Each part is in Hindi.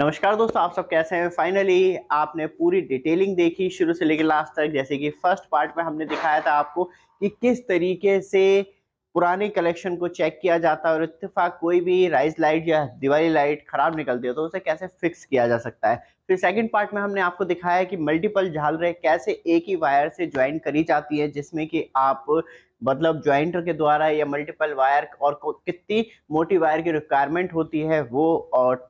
नमस्कार दोस्तों आप सब कैसे हैं फाइनली आपने पूरी डिटेलिंग देखी शुरू से लेकर लास्ट तक जैसे कि फर्स्ट पार्ट में हमने दिखाया था आपको कि किस तरीके से पुराने कलेक्शन को चेक किया जाता है और इतफाक कोई भी राइस लाइट या दिवाली लाइट ख़राब निकलती है तो उसे कैसे फिक्स किया जा सकता है फिर सेकंड पार्ट में हमने आपको दिखाया कि मल्टीपल झालरें कैसे एक ही वायर से ज्वाइन करी जाती है जिसमें कि आप मतलब ज्वाइंटर के द्वारा या मल्टीपल वायर और कितनी मोटी वायर की रिक्वायरमेंट होती है वो और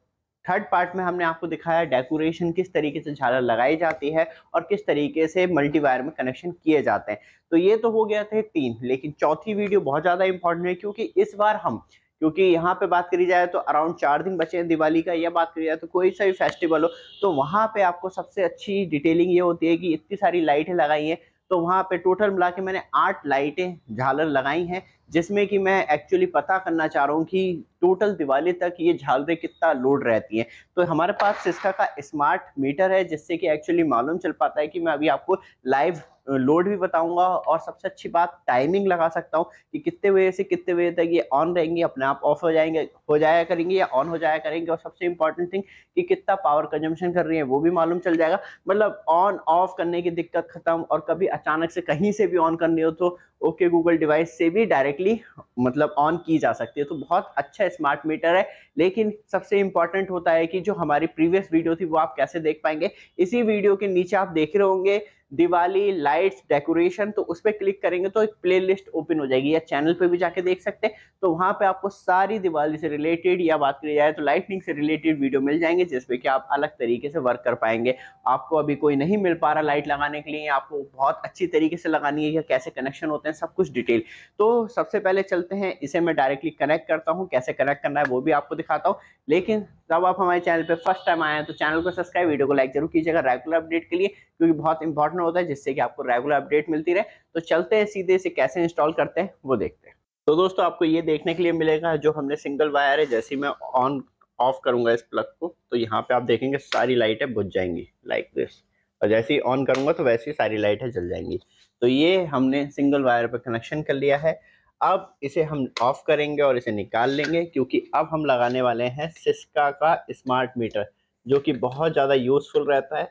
थर्ड पार्ट में हमने आपको दिखाया डेकोरेशन किस तरीके से झालर लगाई जाती है और किस तरीके से मल्टीवायर में कनेक्शन किए जाते हैं तो ये तो हो गया था तीन लेकिन चौथी वीडियो बहुत ज़्यादा इंपॉर्टेंट है क्योंकि इस बार हम क्योंकि यहाँ पे बात करी जाए तो अराउंड चार दिन बचे हैं दिवाली का या बात करी जाए तो कोई सा भी फेस्टिवल हो तो वहाँ पे आपको सबसे अच्छी डिटेलिंग ये होती है कि इतनी सारी लाइटें लगाई हैं तो वहाँ पे टोटल मिला के मैंने आठ लाइटें झालर लगाई हैं जिसमें कि मैं एक्चुअली पता करना चाह रहा हूँ कि टोटल दिवाली तक ये झालरें कितना लोड रहती हैं तो हमारे पास सिस्का का स्मार्ट मीटर है जिससे कि एक्चुअली मालूम चल पाता है कि मैं अभी आपको लाइव लोड भी बताऊंगा और सबसे अच्छी बात टाइमिंग लगा सकता हूँ कि कितने बजे से कितने बजे तक ये ऑन रहेंगे अपने आप ऑफ हो जाएंगे हो जाया करेंगे या ऑन हो जाया करेंगे और सबसे इंपॉर्टेंट थिंग कि कितना पावर कंजम्पशन कर रही है वो भी मालूम चल जाएगा मतलब ऑन ऑफ करने की दिक्कत खत्म और कभी अचानक से कहीं से भी ऑन करनी हो तो ओके गूगल डिवाइस से भी डायरेक्टली मतलब ऑन की जा सकती है तो बहुत अच्छा स्मार्ट मीटर है लेकिन सबसे इंपॉर्टेंट होता है कि जो हमारी प्रीवियस वीडियो थी वो आप कैसे देख पाएंगे इसी वीडियो के नीचे आप देख रहे होंगे दिवाली लाइट्स डेकोरेशन तो उस पर क्लिक करेंगे तो एक प्लेलिस्ट ओपन हो जाएगी या चैनल पे भी जाके देख सकते हैं तो वहाँ पे आपको सारी दिवाली से रिलेटेड या बात करी जाए तो लाइटनिंग से रिलेटेड वीडियो मिल जाएंगे जिसपे कि आप अलग तरीके से वर्क कर पाएंगे आपको अभी कोई नहीं मिल पा रहा लाइट लगाने के लिए आपको बहुत अच्छी तरीके से लगानी है या कैसे कनेक्शन होते हैं हैं सब कुछ डिटेल तो सबसे पहले चलते हैं इसे मैं डायरेक्टली कनेक्ट करता हूँ कैसे कनेक्ट करना है वो भी आपको दिखाता हूँ लेकिन जब आप हमारे चैनल पर फर्स्ट टाइम आए हैं तो चैनल को सब्सक्राइब वीडियो को लाइक जरूर कीजिएगा रेगुलर अपडेट के लिए क्योंकि बहुत इंपॉर्टेंट होता है जिससे कि आपको रेगुलर अपडेट मिलती रहे तो चलते हैं सीधे इसे कैसे इंस्टॉल करते हैं वो देखते हैं तो दोस्तों आपको ये देखने के लिए मिलेगा जो हमने सिंगल वायर है जैसे मैं ऑन ऑफ करूंगा इस प्लग को तो यहाँ पे आप देखेंगे सारी लाइटें बुझ जाएंगी लाइक like दिस और जैसे ही ऑन करूँगा तो वैसे ही सारी लाइटें जल जाएंगी तो ये हमने सिंगल वायर पर कनेक्शन कर लिया है अब इसे हम ऑफ़ करेंगे और इसे निकाल लेंगे क्योंकि अब हम लगाने वाले हैं सिस्का का स्मार्ट मीटर जो कि बहुत ज़्यादा यूज़फुल रहता है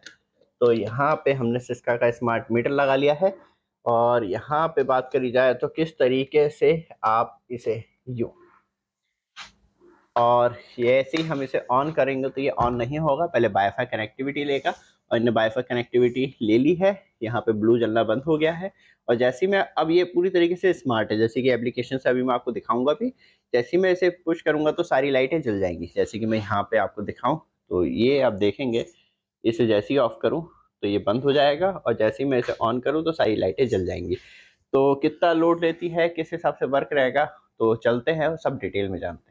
तो यहाँ पे हमने सिस्का का स्मार्ट मीटर लगा लिया है और यहाँ पे बात करी जाए तो किस तरीके से आप इसे यूँ और जैसे ही हम इसे ऑन करेंगे तो ये ऑन नहीं होगा पहले वाईफाई कनेक्टिविटी लेगा और इन्हें वाईफाई कनेक्टिविटी ले ली है यहाँ पे ब्लू जलना बंद हो गया है और जैसे मैं अब ये पूरी तरीके से स्मार्ट है जैसे कि एप्लीकेशन से अभी मैं आपको दिखाऊंगा भी जैसे मैं इसे पुश करूँगा तो सारी लाइटें जल जाएंगी जैसे कि मैं यहाँ पर आपको दिखाऊँ तो ये आप देखेंगे इसे जैसे ही ऑफ करूँ तो ये बंद हो जाएगा और जैसे ही मैं इसे ऑन करूँ तो सारी लाइटें जल जाएंगी तो कितना लोड लेती है किस हिसाब से वर्क रहेगा तो चलते हैं और सब डिटेल में जानते हैं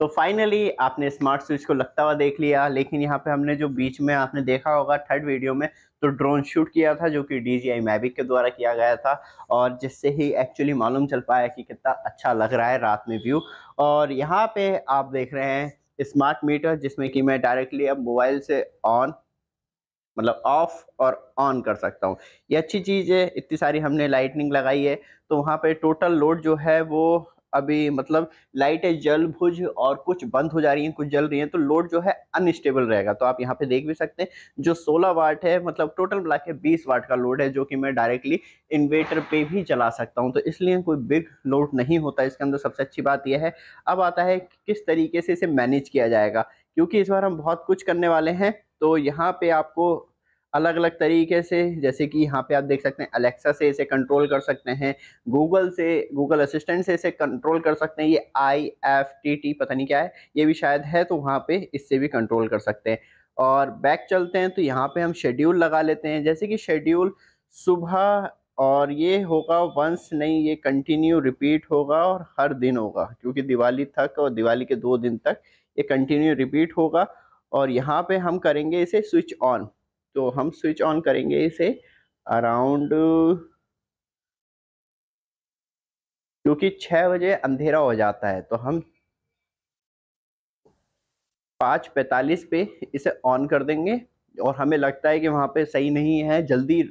तो फाइनली आपने स्मार्ट स्विच को लगता हुआ देख लिया लेकिन यहाँ पे हमने जो बीच में आपने देखा होगा थर्ड वीडियो में तो ड्रोन शूट किया था जो कि डी जी आई मैविक के द्वारा किया गया था और जिससे ही एक्चुअली मालूम चल पाया कि कितना अच्छा लग रहा है रात में व्यू और यहाँ पे आप देख रहे हैं स्मार्ट मीटर जिसमें कि मैं डायरेक्टली अब मोबाइल से ऑन मतलब ऑफ और ऑन कर सकता हूँ ये अच्छी चीज़ है इतनी सारी हमने लाइटनिंग लगाई है तो वहाँ पे टोटल लोड जो है वो अभी मतलब लाइटें जल भुज और कुछ बंद हो जा रही हैं कुछ जल रही हैं तो लोड जो है अनस्टेबल रहेगा तो आप यहाँ पे देख भी सकते हैं जो 16 वाट है मतलब टोटल मिला के बीस वाट का लोड है जो कि मैं डायरेक्टली इन्वेटर पे भी चला सकता हूँ तो इसलिए कोई बिग लोड नहीं होता इसके अंदर सबसे अच्छी बात यह है अब आता है कि किस तरीके से इसे मैनेज किया जाएगा क्योंकि इस बार हम बहुत कुछ करने वाले हैं तो यहाँ पे आपको अलग अलग तरीके से जैसे कि यहाँ पे आप देख सकते हैं अलेक्सा से इसे कंट्रोल कर सकते हैं गूगल से गूगल असिस्टेंट से इसे कंट्रोल कर सकते हैं ये आई एफ टी टी पता नहीं क्या है ये भी शायद है तो वहाँ पे इससे भी कंट्रोल कर सकते हैं और बैक चलते हैं तो यहाँ पे हम शेड्यूल लगा लेते हैं जैसे कि शेड्यूल सुबह और ये होगा वंस नहीं ये कंटिन्यू रिपीट होगा और हर दिन होगा क्योंकि दिवाली तक और दिवाली के दो दिन तक ये कंटिन्यू रिपीट होगा और यहाँ पे हम करेंगे इसे स्विच ऑन तो हम स्विच ऑन करेंगे इसे अराउंड क्योंकि छः बजे अंधेरा हो जाता है तो हम पाँच पैंतालीस पे इसे ऑन कर देंगे और हमें लगता है कि वहाँ पे सही नहीं है जल्दी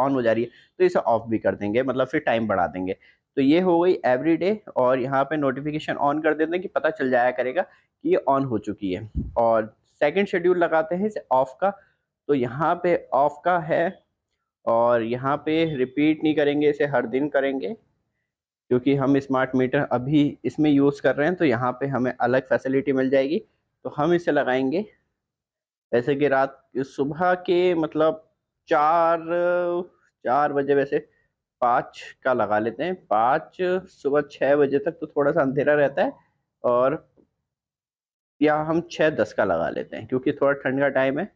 ऑन हो जा रही है तो इसे ऑफ भी कर देंगे मतलब फिर टाइम बढ़ा देंगे तो ये हो गई एवरी डे और यहाँ पे नोटिफिकेशन ऑन कर देते हैं कि पता चल जाया करेगा कि ये ऑन हो चुकी है और सेकंड शेड्यूल लगाते हैं इसे ऑफ का तो यहाँ पे ऑफ का है और यहाँ पे रिपीट नहीं करेंगे इसे हर दिन करेंगे क्योंकि हम स्मार्ट मीटर अभी इसमें यूज़ कर रहे हैं तो यहाँ पे हमें अलग फैसिलिटी मिल जाएगी तो हम इसे लगाएंगे जैसे कि रात सुबह के मतलब चार चार बजे वैसे पाँच का लगा लेते हैं पाँच सुबह छः बजे तक तो थोड़ा सा अंधेरा रहता है और या हम छः दस का लगा लेते हैं क्योंकि थोड़ा ठंड का टाइम है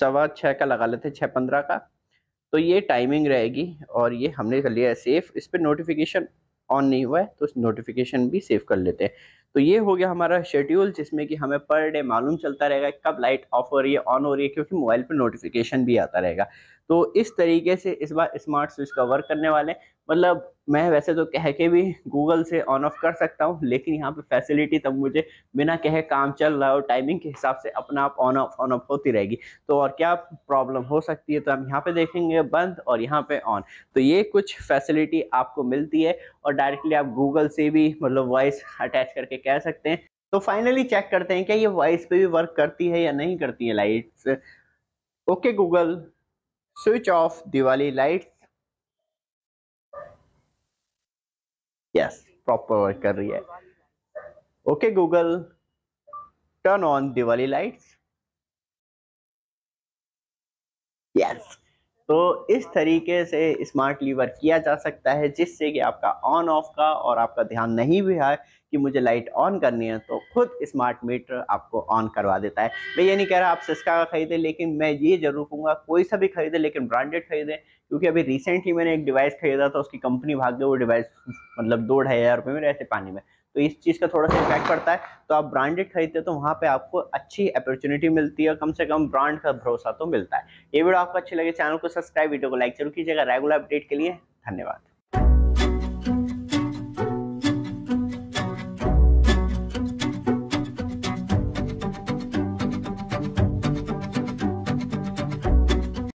सवा छः का लगा लेते हैं छः पंद्रह का तो ये टाइमिंग रहेगी और ये हमने कर लिया है सेफ इस पर नोटिफिकेशन ऑन नहीं हुआ है तो नोटिफिकेशन भी सेव कर लेते हैं तो ये हो गया हमारा शेड्यूल जिसमें कि हमें पर डे मालूम चलता रहेगा कब लाइट ऑफ हो रही है ऑन हो रही है क्योंकि मोबाइल पर नोटिफिकेशन भी आता रहेगा तो इस तरीके से इस बार स्मार्ट स्विच का वर्क करने वाले हैं मतलब मैं वैसे तो कह के भी गूगल से ऑन ऑफ कर सकता हूँ लेकिन यहाँ पे फैसिलिटी तब मुझे बिना कहे काम चल रहा हो टाइमिंग के हिसाब से अपना आप ऑन ऑफ ऑन ऑफ होती रहेगी तो और क्या प्रॉब्लम हो सकती है तो हम यहाँ पे देखेंगे बंद और यहाँ पे ऑन तो ये कुछ फैसिलिटी आपको मिलती है और डायरेक्टली आप गूगल से भी मतलब वॉइस अटैच करके कह सकते हैं तो फाइनली चेक करते हैं क्या ये वॉइस पे भी वर्क करती है या नहीं करती है lights okay Google switch off Diwali lights yes proper work कर रही है okay Google turn on Diwali lights तो इस तरीके से स्मार्टली वर्क किया जा सकता है जिससे कि आपका ऑन ऑफ का और आपका ध्यान नहीं भी है कि मुझे लाइट ऑन करनी है तो खुद स्मार्ट मीटर आपको ऑन करवा देता है मैं ये नहीं कह रहा आप सिस्का का खरीदें लेकिन मैं ये जरूर कहूँगा कोई सा भी खरीदें लेकिन ब्रांडेड खरीदें क्योंकि अभी रिसेंटली मैंने एक डिवाइस खरीदा था उसकी कंपनी भाग गई वो डिवाइस मतलब दो ढाई हज़ार रुपये में रहते पानी में तो इस चीज़ का थोड़ा सा इफेक्ट पड़ता है तो आप ब्रांडेड खरीदते तो वहाँ पे आपको अच्छी अपॉर्चुनिटी मिलती है कम से कम ब्रांड का भरोसा तो मिलता है ये वीडियो आपको अच्छी लगे चैनल को सब्सक्राइब वीडियो को लाइक जरूर कीजिएगा रेगुलर अपडेट के लिए धन्यवाद